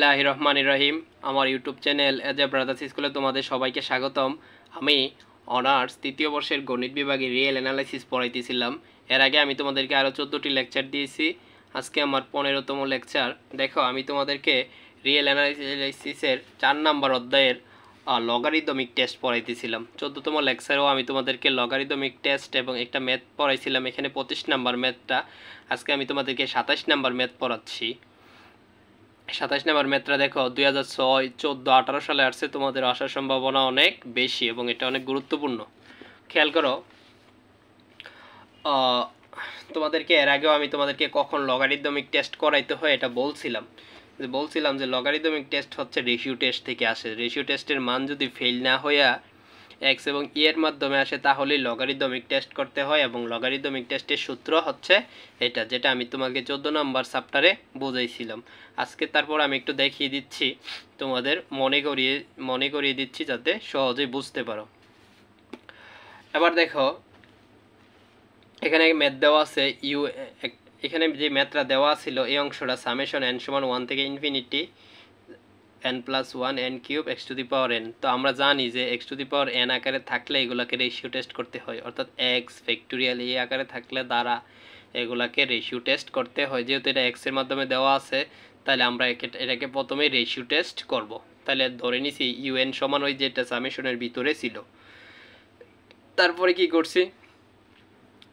আল্লাহ রহমান রহিম আমার ইউটিউব চ্যানেল এজ এ ব্রাদার্স স্কুলে তোমাদের সবাইকে স্বাগতম আমি অনার্স তৃতীয় বর্ষের গণিত বিভাগে রিয়েল অ্যানালাইসিস পড়াইতেছিলাম এর আগে আমি তোমাদেরকে আরও চোদ্দোটি লেকচার দিয়েছি আজকে আমার পনেরোতম লেকচার দেখো আমি তোমাদেরকে রিয়েল অ্যানালাইসিসের চার নাম্বার অধ্যায়ের লগারিদমিক টেস্ট পড়াইতেছিলাম চোদ্দোতম লেকচারেও আমি তোমাদেরকে লগারিদমিক টেস্ট এবং একটা ম্যাথ পড়াইছিলাম এখানে পঁচিশ নাম্বার ম্যাথটা আজকে আমি তোমাদেরকে সাতাশ নাম্বার ম্যাথ পড়াচ্ছি সাতাশ নাম্বার মেত্রা দেখো দুই হাজার ছয় চোদ্দো আঠারো সালে আসছে তোমাদের আসার সম্ভাবনা অনেক বেশি এবং এটা অনেক গুরুত্বপূর্ণ খেয়াল করো তোমাদেরকে এর আগেও আমি তোমাদেরকে কখন লগারিদমিক টেস্ট করাইতে হয় এটা বলছিলাম যে বলছিলাম যে লগারিদমিক টেস্ট হচ্ছে রেশিও টেস্ট থেকে আসে রেশিও টেস্টের মান যদি ফেল না হইয়া এক্স এবং ই e এর মাধ্যমে আসে তাহলে লগারিদমিক টেস্ট করতে হয় এবং লগারিদমিক টেস্টের সূত্র হচ্ছে এটা যেটা আমি তোমাকে চোদ্দ নম্বর চ্যাপ্টারে বুঝাইছিলাম আজকে তারপর আমি একটু দেখিয়ে দিচ্ছি তোমাদের মনে করিয়ে মনে করিয়ে দিচ্ছি যাতে সহজেই বুঝতে পারো এবার দেখো এখানে ম্যাথ দেওয়া আছে ইউ এখানে যে ম্যাথটা দেওয়া ছিল এই অংশটা সামেশন অ্যান্ড সমান ওয়ান থেকে infinity n plus one n cube x to the power n তো আমরা জানি যে x to the power n আকারে থাকলে এগুলোকে রেশিও টেস্ট করতে হয় অর্থাৎ এক্স ফ্যাক্টোরিয়াল এই আকারে থাকলে দ্বারা এগুলাকে রেশিও টেস্ট করতে হয় যেহেতু এটা এক্সের মাধ্যমে দেওয়া আছে তাহলে আমরা একে এটাকে প্রথমে রেশিও টেস্ট করব। তাহলে ধরে নিছি ইউএন সমান ওই যেটা সামেশনের ভিতরে ছিল তারপরে কি করছি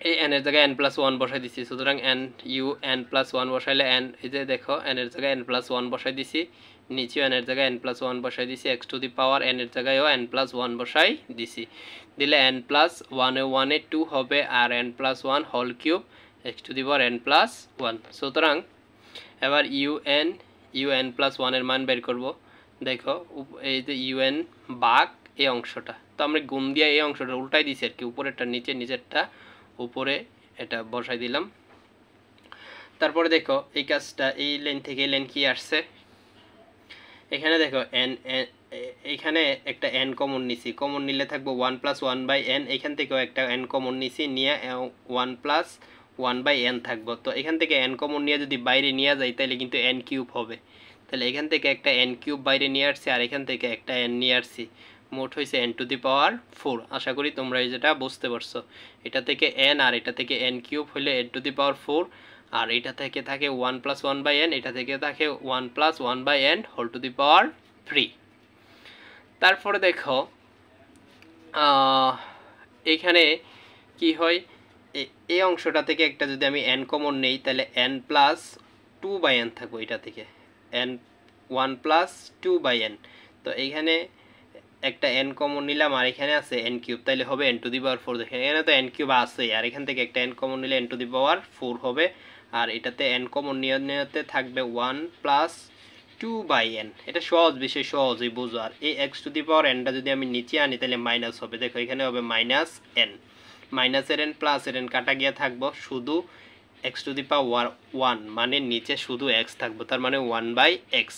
এই এনের জায়গায় এন প্লাস ওয়ান বসাই দিছি সুতরাং n u n plus one বসাইলে এন এই যে দেখো এনের জায়গায় এন প্লাস ওয়ান বসাই দিছি নিচেও এন এর জায়গায় এন প্লাস ওয়ান বসাই দিছি x to the power n এর জায়গায়ও এন প্লাস ওয়ান বসাই দিছি দিলে এন প্লাস ওয়ানে ওয়ানে টু হবে আর এন প্লাস ওয়ান হল cube x to the power n plus one সুতরাং এবার ইউএন ইউএন প্লাস ওয়ানের মান বের করব দেখো এই যে ইউএন বাঘ এই অংশটা তো আমরা গুম দিয়ে এই অংশটা উল্টাই দিছি আর কি উপরেরটা নিচে নিচেরটা উপরে এটা বসাই দিলাম তারপরে দেখো এই কাজটা এই লেন থেকে এই লেন কি আসছে এখানে দেখো এন এখানে একটা এন কমন নিছি কমন নিলে থাকবো one plus one by n এখান থেকেও একটা এন কমন নিছি নিয়ে one plus one by n থাকবো তো এখান থেকে এন কমন নিয়ে যদি বাইরে নিয়ে যাই তাহলে কিন্তু এন কিউব হবে তাহলে এখান থেকে একটা এন কিউব বাইরে নিয়ে আসছি আর এখান থেকে একটা এন নিয়ে আসছি মোট হয়েছে n to the power four আশা করি তোমরা এই যেটা বুঝতে পারছো এটা থেকে এন আর এটা থেকে এন কিউব হলে n to the power four আর এটা থেকে থাকে one plus one by n এটা থেকে থাকে one plus one by n whole to the power three তারপরে দেখো এখানে কি হয় এই অংশটা থেকে একটা যদি আমি এন কমন নেই তাহলে n plus two by n থাকবো এটা থেকে n one plus two by n তো এইখানে একটা এন কমন নিলাম আর এখানে আছে এন কিউব তাহলে হবে n to the power four দেখে এখানে তো এন কিউব আছে আর এখান থেকে একটা এন কমন নিলে n to the power four হবে আর এটাতে এন কমন নিয়তে থাকবে one plus two by n এটা সহজ বিষয় সহজই বোঝো আর এই এক্স টু দি পাওয়ার এনটা যদি আমি নিচে আনি তাহলে মাইনাস হবে দেখো এখানে হবে মাইনাস এন মাইনাসের এন প্লাস এর এন কাটা গিয়ে থাকবো শুধু x to the power one মানে নিচে শুধু এক্স থাকবো তার মানে ওয়ান বাই এক্স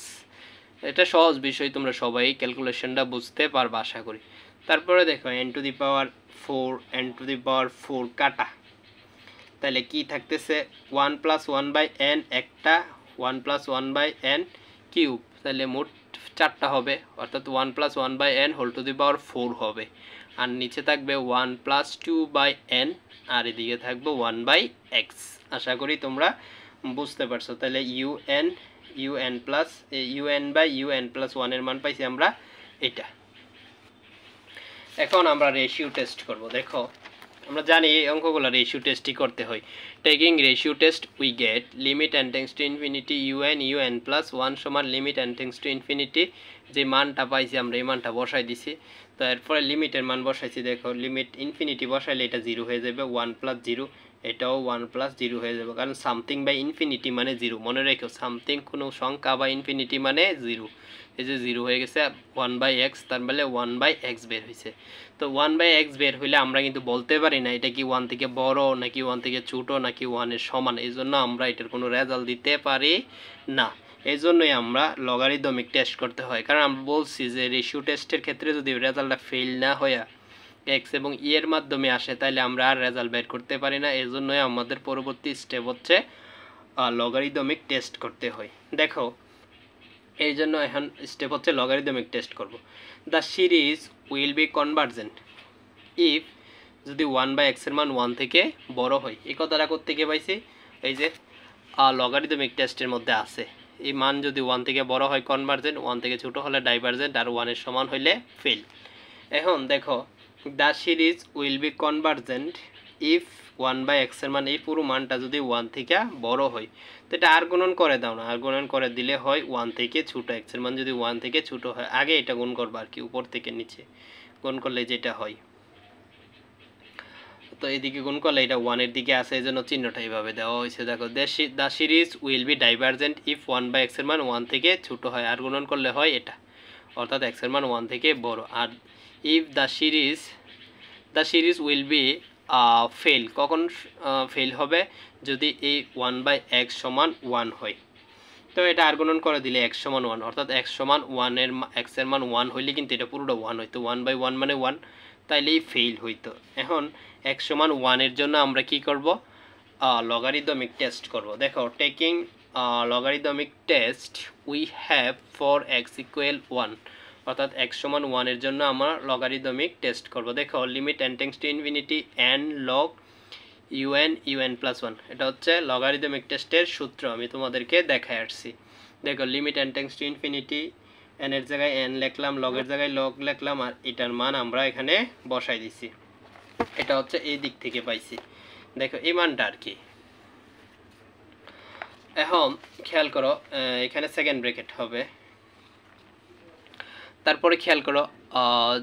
এটা সহজ বিষয় তোমরা সবাই ক্যালকুলেশনটা বুঝতে পারবা আশা করি তারপরে দেখো n to the power four n to the power four কাটা তাহলে কি থাকতেছে one plus one by n একটা one plus one by n cube তাহলে মোট চারটা হবে অর্থাৎ one plus one by n whole to the power four হবে আর নিচে থাকবে one plus two by n আর এদিকে থাকবে ওয়ান বাই এক্স আশা করি তোমরা বুঝতে পারছো তাহলে u n u n plus u n by u n plus ওয়ানের মান পাইছি আমরা এটা এখন আমরা রেশিও টেস্ট করব দেখো আমরা জানি এই অঙ্কগুলো রেশিও টেস্টই করতে হয় taking ratio test we get limit and tends to infinity u n u n plus one সমান limit and tends to infinity যে মানটা পাইছি আমরা এই মানটা বসাই দিছি তো এরপরে লিমিটের মান বসাইছি দেখো লিমিট ইনফিনিটি বসাইলে এটা জিরো হয়ে যাবে ওয়ান প্লাস জিরো এটাও ওয়ান প্লাস জিরো হয়ে যাবে কারণ সামথিং বাই ইনফিনিটি মানে জিরো মনে রেখো সামথিং কোনো সংখ্যা বা ইনফিনিটি মানে জিরো এই যে জিরো হয়ে গেছে ওয়ান বাই এক্স তার মানে ওয়ান বাই এক্স বের হয়েছে তো ওয়ান বাই এক্স বের হইলে আমরা কিন্তু বলতে পারি না এটা কি ওয়ান থেকে বড় নাকি ওয়ান থেকে ছোটো নাকি ওয়ানের সমান এই জন্য আমরা এটার কোনো রেজাল্ট দিতে পারি না এই জন্যই আমরা লগারিদমিক টেস্ট করতে হয় কারণ আমরা বলছি যে রেশিও টেস্টের ক্ষেত্রে যদি রেজাল্টটা ফেল না হয়ে এক্স এবং ই e এর মাধ্যমে আসে তাহলে আমরা আর রেজাল্ট বের করতে পারি না এই জন্যই আমাদের পরবর্তী স্টেপ হচ্ছে লগারিদমিক টেস্ট করতে হয় দেখো এই জন্য এখন স্টেপ হচ্ছে লগারিদমিক টেস্ট করব the series will be convergent if যদি ওয়ান বাই এক্সের মান ওয়ান থেকে বড় হয় এই কথাটা গিয়ে পাইছি এই যে লগারিদমিক টেস্টের মধ্যে আছে এই মান যদি ওয়ান থেকে বড় হয় কনভার্জেন্ট ওয়ান থেকে ছোটো হলে ডাইভার্জেন্ট আর ওয়ানের সমান হইলে ফেল এখন দেখো the series will be convergent if one by এক্সের মানে এই পুরো মানটা যদি ওয়ান থেকে বড় হয় তো এটা আর গুণন করে দাও না আর গুণন করে দিলে হয় ওয়ান থেকে ছোটো এক্সের মান যদি ওয়ান থেকে ছোটো হয় আগে এটা গুণ করবো আর কি উপর থেকে নিচে গুণ করলে যেটা হয় তো এদিকে গুণ করলে এটা ওয়ানের দিকে আসে এই জন্য চিহ্নটা এইভাবে দেওয়া হয়েছে দেখো the series will be divergent if one by এক্সের মান ওয়ান থেকে ছোটো হয় আর গুণন করলে হয় এটা অর্থাৎ এক্সের মান ওয়ান থেকে বড় আর if the series the series will be fail কখন ফেল uh, হবে যদি এই ওয়ান বাই এক্স সমান ওয়ান হয় তো এটা আর্গুমেন্ট করে দিলে এক্স সমান ওয়ান অর্থাৎ এক্স সমান ওয়ানের এক্সের মান ওয়ান হইলে কিন্তু এটা পুরোটা ওয়ান হইতো ওয়ান বাই ওয়ান মানে ওয়ান তাইলেই ফেল হইতো এখন এক্স সমান ওয়ানের জন্য আমরা কি করব লগারিদমিক টেস্ট করব দেখো taking logarithmic test we have for x equal one অর্থাৎ একশো মান ওয়ানের জন্য আমরা লগারিদমিক টেস্ট করব দেখো limit n tends to infinity n log u n u n plus one এটা হচ্ছে লগারিদমিক টেস্টের সূত্র আমি তোমাদেরকে দেখায় আসছি দেখো limit n tends to infinity এর জায়গায় এন লিখলাম লগের জায়গায় লগ লেখলাম আর এটার মান আমরা এখানে বসাই দিছি এটা হচ্ছে এই দিক থেকে পাইছি দেখো এই মানটা আর কি এখন খেয়াল করো এখানে সেকেন্ড ব্রেকেট হবে তারপরে খেয়াল করো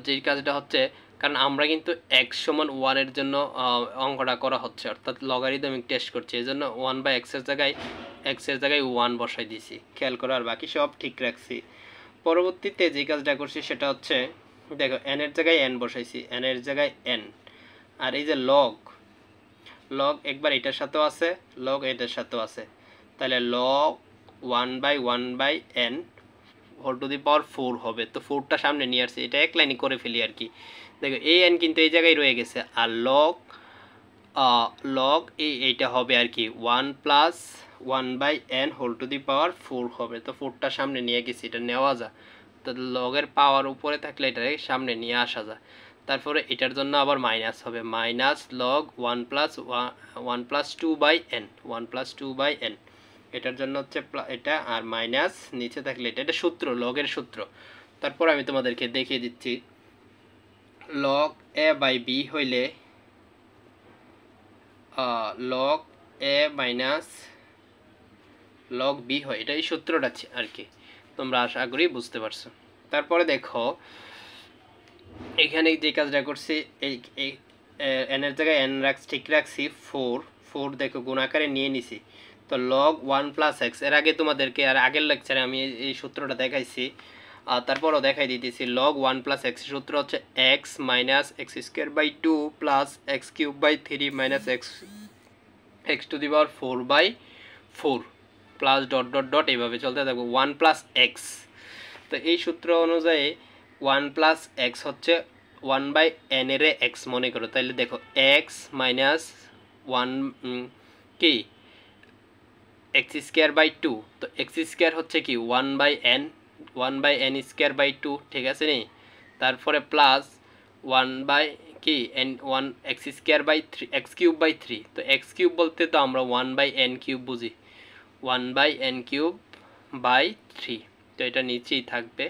যেই কাজটা হচ্ছে কারণ আমরা কিন্তু এক সমান ওয়ানের জন্য অঙ্কটা করা হচ্ছে অর্থাৎ লগারিদমিক টেস্ট করছি এই জন্য ওয়ান বা এক্সের জায়গায় এক্সের জায়গায় ওয়ান বসাই দিয়েছি খেয়াল করো আর বাকি সব ঠিক রাখছি পরবর্তীতে যে কাজটা করছি সেটা হচ্ছে দেখো এনের জায়গায় এন বসাইছি এনের জায়গায় এন আর এই যে লগ লগ একবার এটার সাথেও আছে লগ এটার সাথেও আছে তাহলে log one by one by n four to the power four হবে তো ফোরটা সামনে নিয়ে আসছে এটা এক লাইনই করে ফেলি আর কি দেখো এই এন কিন্তু এই জায়গায় রয়ে গেছে আর লগ লগ এ এইটা হবে আর কি one plus one by n whole to the power four হবে তো ফোরটা সামনে নিয়ে গেছি এটা নেওয়া যা তো লগের পাওয়ার উপরে থাকলে এটা সামনে নিয়ে আসা যায় তারপরে এটার জন্য আবার মাইনাস হবে minus log one plus one plus two by n one plus two by n এটার জন্য হচ্ছে এটা আর মাইনাস নিচে থাকলে এটা এটা সূত্র লগের সূত্র তারপর আমি তোমাদেরকে দেখিয়ে দিচ্ছি লগ এ বাই বি হইলে log a minus log b হয় এটা এই সূত্রটা আর কি তোমরা আশা করি বুঝতে পারছো তারপরে দেখো এখানে যে কাজটা করছি এই এনের জায়গায় এন রাখছি ঠিক রাখছি ফোর ফোর দেখো গুণাকারে নিয়ে নিছি তো লগ ওয়ান প্লাস এক্স এর আগে তোমাদেরকে আর আগের লেকচারে আমি এই সূত্রটা দেখাইছি আর তারপরও দেখাই দিতেছি লগ ওয়ান প্লাস এক্স সূত্র হচ্ছে x minus x square by two plus x cube by three minus x x to the power four by four plus dot dot dot এইভাবে চলতে থাকবে ওয়ান প্লাস এক্স তো এই সূত্র অনুযায়ী one plus x হচ্ছে ওয়ান বাই এন এর x মনে করো তাহলে দেখো এক্স মাইনাস ওয়ান কি এক্স স্কোয়ার বাই টু তো এক্স স্কোয়ার হচ্ছে কি one by n one by n square by two ঠিক আছে নি তারপরে প্লাস ওয়ান বাই কি n one x square by three x cube by three তো এক্স কিউব বলতে তো আমরা ওয়ান বাই এন কিউব বুঝি one by n cube by three তো এটা নিচেই থাকবে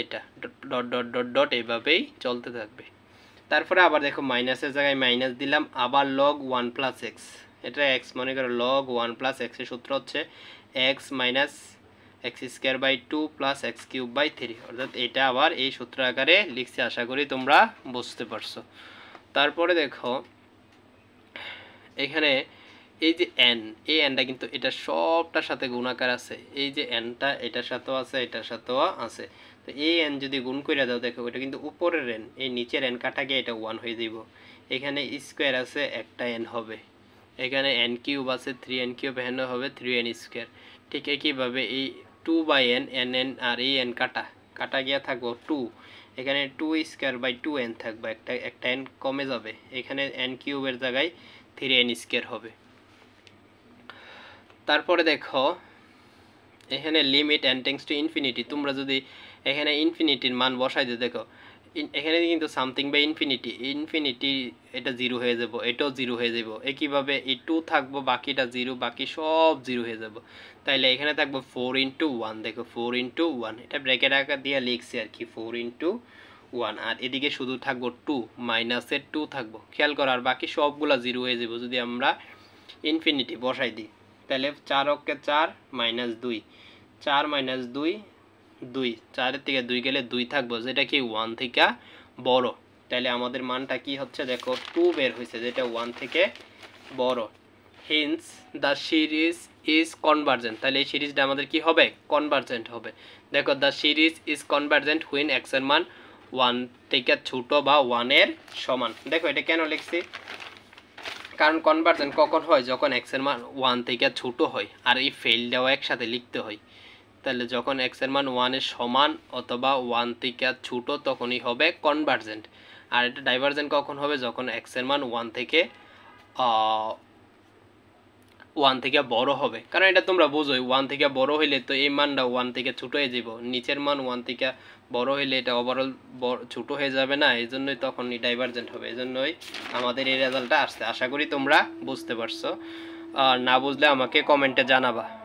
এটা ডট ডট ডট ডট এভাবেই চলতে থাকবে তারপরে আবার দেখো মাইনাসের জায়গায় মাইনাস দিলাম আবার লগ ওয়ান প্লাস এক্স এটা এক্স মনে করো লগ ওয়ান প্লাস এক্সের সূত্র হচ্ছে x minus x square by two plus x cube by three অর্থাৎ এটা আবার এই সূত্র আকারে লিখছি আশা করি তোমরা বুঝতে পারছো তারপরে দেখো এখানে এই যে এন এই এনটা কিন্তু এটা সবটার সাথে গুণাকার আছে এই যে এনটা এটার সাথেও আছে এটার সাথেও আছে তো এই এন যদি গুণ করে দাও দেখো এটা কিন্তু উপরের এন এই নিচের এন কাটাকে এটা ওয়ান হয়ে দিব এখানে স্কোয়ার আছে একটা এন হবে এখানে এন কিউব আছে থ্রি এন কিউব এন হবে থ্রি এন স্কোয়ার ঠিক একইভাবে এই two by n n n আর এই এন কাটা কাটা গিয়া থাকবো টু এখানে two square by two n থাকবে একটা একটা এন কমে যাবে এখানে এন কিউবের জায়গায় থ্রি এন স্কোয়ার হবে তারপরে দেখো এখানে limit and tends to infinity তোমরা যদি এখানে ইনফিনিটির মান বসাই দিয়ে দেখো এখানে কিন্তু সামথিং বা ইনফিনিটি ইনফিনিটি এটা জিরো হয়ে যাব এটাও জিরো হয়ে যাব একইভাবে এই টু থাকবো বাকিটা জিরো বাকি সব জিরো হয়ে যাব তাইলে এখানে থাকবো ফোর ইন্টু ওয়ান দেখো ফোর ইন্টু ওয়ান এটা ব্র্যাকেট আকার দিয়ে লিখছি আর কি ফোর ইন্টু ওয়ান আর এদিকে শুধু থাকবো টু মাইনাসের টু থাকবো খেয়াল করো আর বাকি সবগুলো জিরো হয়ে যাব যদি আমরা ইনফিনিটি বসাই দিই তাহলে চার অক্কে চার মাইনাস দুই চার মাইনাস দুই দুই চারের থেকে দুই গেলে দুই থাকবো যেটা কি ওয়ান থেকে বড় তাহলে আমাদের মানটা কি হচ্ছে দেখো টু বের হয়েছে যেটা ওয়ান থেকে বড় hence the series is convergent তাহলে এই সিরিজটা আমাদের কি হবে কনভার্জেন্ট হবে দেখো the series is convergent when এক্সের মান ওয়ান থেকে ছোটো বা ওয়ানের সমান দেখো এটা কেন লিখছি কারণ কনভার্জেন্ট কখন হয় যখন এক্সের মান ওয়ান থেকে ছোটো হয় আর এই ফেল দেওয়া একসাথে লিখতে হয় তাহলে যখন এক্স এর মান ওয়ানের সমান অথবা ওয়ান থেকে ছোট তখনই হবে কনভার্জেন্ট আর এটা ডাইভার্জেন্ট কখন হবে যখন এক্স এর মান ওয়ান থেকে ওয়ান থেকে বড় হবে কারণ এটা তোমরা বুঝো ওয়ান থেকে বড় হইলে তো এই মানটা ওয়ান থেকে ছোট হয়ে যাব নিচের মান ওয়ান থেকে বড় হইলে এটা ওভারঅল ছোট হয়ে যাবে না এই জন্যই তখন ডাইভার্জেন্ট হবে এই জন্যই আমাদের এই রেজাল্টটা আসছে আশা করি তোমরা বুঝতে পারছো আর না বুঝলে আমাকে কমেন্টে জানাবা